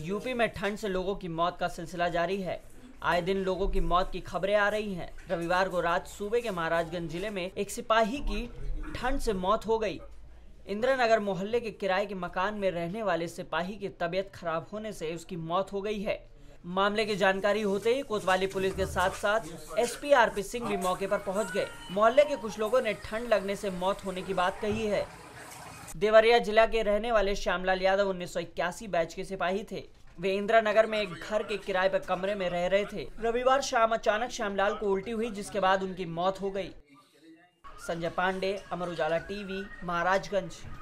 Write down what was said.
UP में ठंड से लोगों की मौत का सिलसिला जारी है आए दिन लोगों की मौत की खबरें आ रही हैं। रविवार को रात सूबे के महाराजगंज जिले में एक सिपाही की ठंड से मौत हो गई इंद्रनगर मोहल्ले के किराए के मकान में रहने वाले सिपाही की तबीयत खराब होने से उसकी मौत हो गई है मामले की जानकारी होते ही कोतवाली पुलिस के साथ साथ एसपी आरपी सिंह भी मौके पर पहुंच गए मोहल्ले के कुछ लोगों ने ठंड लगने से मौत होने की बात कही है देवरिया जिला के रहने वाले श्यामलाल यादव उन्नीस बैच के सिपाही थे वे इंदिरा नगर में एक घर के किराए पर कमरे में रह रहे थे रविवार शाम अचानक श्यामलाल को उल्टी हुई जिसके बाद उनकी मौत हो गई संजय पांडे अमर उजाला टीवी महाराजगंज